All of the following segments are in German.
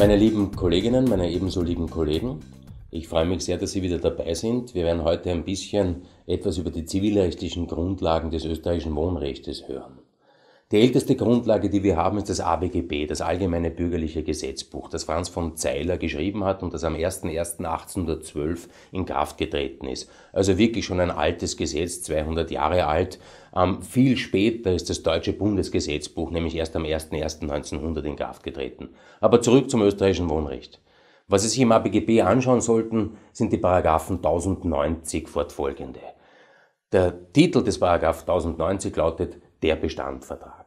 Meine lieben Kolleginnen, meine ebenso lieben Kollegen, ich freue mich sehr, dass Sie wieder dabei sind. Wir werden heute ein bisschen etwas über die zivilrechtlichen Grundlagen des österreichischen Wohnrechts hören. Die älteste Grundlage, die wir haben, ist das ABGB, das Allgemeine Bürgerliche Gesetzbuch, das Franz von Zeiler geschrieben hat und das am 01.01.1812 in Kraft getreten ist. Also wirklich schon ein altes Gesetz, 200 Jahre alt. Ähm, viel später ist das deutsche Bundesgesetzbuch, nämlich erst am 01.01.1900 in Kraft getreten. Aber zurück zum österreichischen Wohnrecht. Was Sie sich im ABGB anschauen sollten, sind die Paragraphen 1090 fortfolgende. Der Titel des Paragraph 1090 lautet der Bestandvertrag.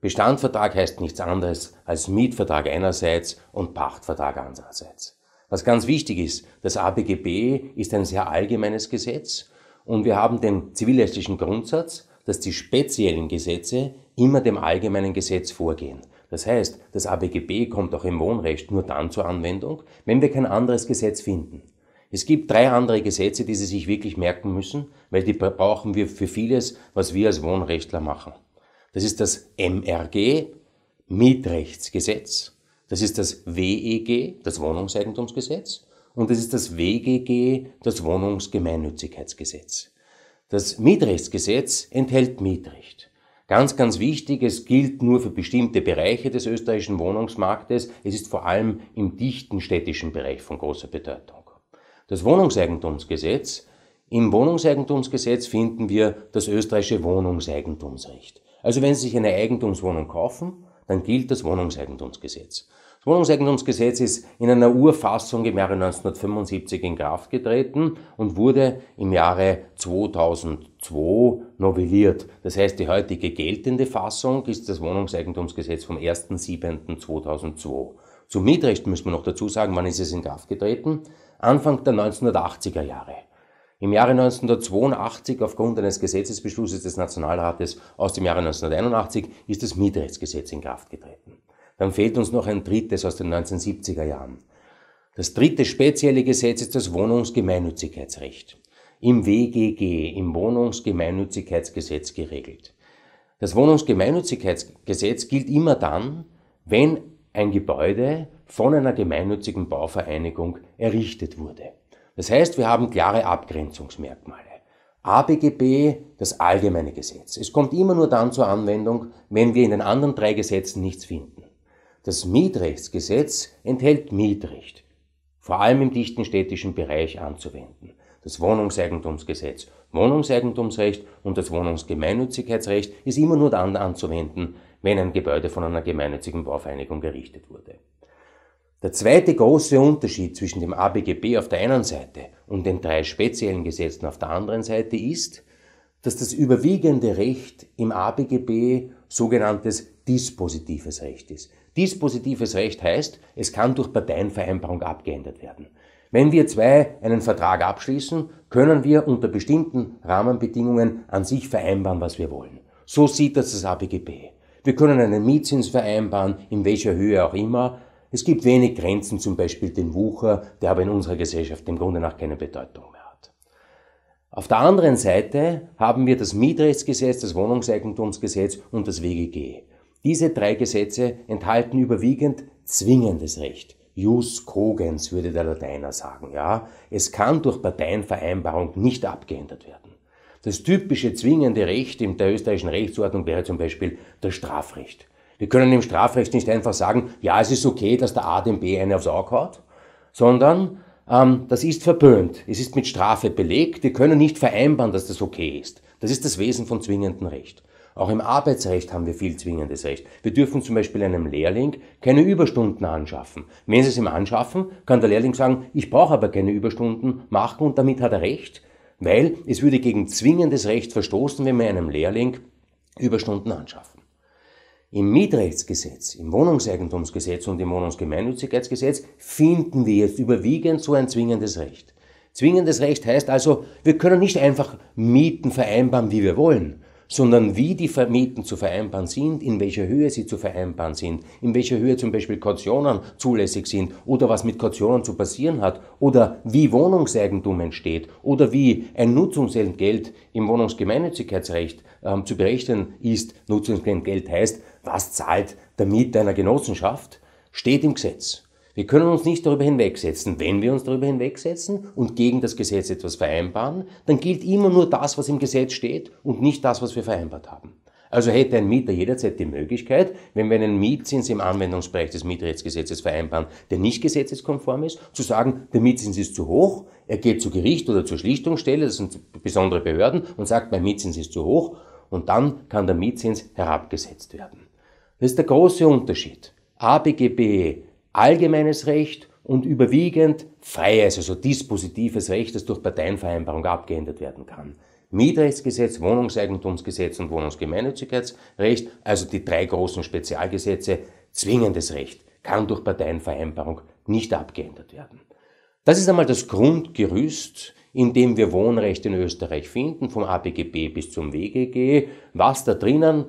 Bestandvertrag heißt nichts anderes als Mietvertrag einerseits und Pachtvertrag andererseits. Was ganz wichtig ist, das ABGB ist ein sehr allgemeines Gesetz und wir haben den zivilrechtlichen Grundsatz, dass die speziellen Gesetze immer dem allgemeinen Gesetz vorgehen. Das heißt, das ABGB kommt auch im Wohnrecht nur dann zur Anwendung, wenn wir kein anderes Gesetz finden. Es gibt drei andere Gesetze, die Sie sich wirklich merken müssen, weil die brauchen wir für vieles, was wir als Wohnrechtler machen. Das ist das MRG, Mietrechtsgesetz. Das ist das WEG, das Wohnungseigentumsgesetz. Und das ist das WGG, das Wohnungsgemeinnützigkeitsgesetz. Das Mietrechtsgesetz enthält Mietrecht. Ganz, ganz wichtig, es gilt nur für bestimmte Bereiche des österreichischen Wohnungsmarktes. Es ist vor allem im dichten städtischen Bereich von großer Bedeutung. Das Wohnungseigentumsgesetz. Im Wohnungseigentumsgesetz finden wir das österreichische Wohnungseigentumsrecht. Also wenn Sie sich eine Eigentumswohnung kaufen, dann gilt das Wohnungseigentumsgesetz. Das Wohnungseigentumsgesetz ist in einer Urfassung im Jahre 1975 in Kraft getreten und wurde im Jahre 2002 novelliert. Das heißt, die heutige geltende Fassung ist das Wohnungseigentumsgesetz vom 1.7.2002. Zum Mietrecht müssen wir noch dazu sagen, wann ist es in Kraft getreten? Anfang der 1980er Jahre. Im Jahre 1982 aufgrund eines Gesetzesbeschlusses des Nationalrates aus dem Jahre 1981 ist das Mietrechtsgesetz in Kraft getreten. Dann fehlt uns noch ein drittes aus den 1970er Jahren. Das dritte spezielle Gesetz ist das Wohnungsgemeinnützigkeitsrecht. Im WGG, im Wohnungsgemeinnützigkeitsgesetz geregelt. Das Wohnungsgemeinnützigkeitsgesetz gilt immer dann, wenn ein Gebäude von einer gemeinnützigen Bauvereinigung errichtet wurde. Das heißt, wir haben klare Abgrenzungsmerkmale. ABGB, das allgemeine Gesetz. Es kommt immer nur dann zur Anwendung, wenn wir in den anderen drei Gesetzen nichts finden. Das Mietrechtsgesetz enthält Mietrecht, vor allem im dichten städtischen Bereich anzuwenden. Das Wohnungseigentumsgesetz, Wohnungseigentumsrecht und das Wohnungsgemeinnützigkeitsrecht ist immer nur dann anzuwenden, wenn ein Gebäude von einer gemeinnützigen Bauvereinigung errichtet wurde. Der zweite große Unterschied zwischen dem ABGB auf der einen Seite und den drei speziellen Gesetzen auf der anderen Seite ist, dass das überwiegende Recht im ABGB sogenanntes dispositives Recht ist. Dispositives Recht heißt, es kann durch Parteienvereinbarung abgeändert werden. Wenn wir zwei einen Vertrag abschließen, können wir unter bestimmten Rahmenbedingungen an sich vereinbaren, was wir wollen. So sieht das das ABGB. Wir können einen Mietzins vereinbaren, in welcher Höhe auch immer, es gibt wenig Grenzen, zum Beispiel den Wucher, der aber in unserer Gesellschaft im Grunde nach keine Bedeutung mehr hat. Auf der anderen Seite haben wir das Mietrechtsgesetz, das Wohnungseigentumsgesetz und das WGG. Diese drei Gesetze enthalten überwiegend zwingendes Recht. Jus cogens würde der Lateiner sagen, ja. Es kann durch Parteienvereinbarung nicht abgeändert werden. Das typische zwingende Recht in der österreichischen Rechtsordnung wäre zum Beispiel das Strafrecht. Wir können im Strafrecht nicht einfach sagen, ja, es ist okay, dass der A dem B eine aufs Auge haut, sondern ähm, das ist verböhnt. Es ist mit Strafe belegt. Wir können nicht vereinbaren, dass das okay ist. Das ist das Wesen von zwingendem Recht. Auch im Arbeitsrecht haben wir viel zwingendes Recht. Wir dürfen zum Beispiel einem Lehrling keine Überstunden anschaffen. Wenn Sie es ihm anschaffen, kann der Lehrling sagen, ich brauche aber keine Überstunden machen und damit hat er Recht, weil es würde gegen zwingendes Recht verstoßen, wenn wir einem Lehrling Überstunden anschaffen. Im Mietrechtsgesetz, im Wohnungseigentumsgesetz und im Wohnungsgemeinnützigkeitsgesetz finden wir jetzt überwiegend so ein zwingendes Recht. Zwingendes Recht heißt also, wir können nicht einfach Mieten vereinbaren, wie wir wollen, sondern wie die Vermieten zu vereinbaren sind, in welcher Höhe sie zu vereinbaren sind, in welcher Höhe zum Beispiel Kautionen zulässig sind oder was mit Kautionen zu passieren hat oder wie Wohnungseigentum entsteht oder wie ein Nutzungsentgelt im Wohnungsgemeinnützigkeitsrecht äh, zu berechnen ist. Nutzungsentgelt heißt, was zahlt der Mieter einer Genossenschaft? Steht im Gesetz. Wir können uns nicht darüber hinwegsetzen. Wenn wir uns darüber hinwegsetzen und gegen das Gesetz etwas vereinbaren, dann gilt immer nur das, was im Gesetz steht und nicht das, was wir vereinbart haben. Also hätte ein Mieter jederzeit die Möglichkeit, wenn wir einen Mietzins im Anwendungsbereich des Mietrechtsgesetzes vereinbaren, der nicht gesetzeskonform ist, zu sagen, der Mietzins ist zu hoch, er geht zu Gericht oder zur Schlichtungsstelle, das sind besondere Behörden, und sagt, mein Mietzins ist zu hoch, und dann kann der Mietzins herabgesetzt werden. Das ist der große Unterschied. ABGB allgemeines Recht und überwiegend freies, also dispositives Recht, das durch Parteienvereinbarung abgeändert werden kann. Mietrechtsgesetz, Wohnungseigentumsgesetz und Wohnungsgemeinnützigkeitsrecht, also die drei großen Spezialgesetze, zwingendes Recht kann durch Parteienvereinbarung nicht abgeändert werden. Das ist einmal das Grundgerüst, in dem wir Wohnrecht in Österreich finden, vom ABGB bis zum WGG. Was da drinnen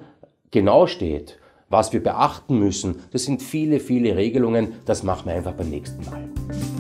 genau steht, was wir beachten müssen. Das sind viele, viele Regelungen. Das machen wir einfach beim nächsten Mal.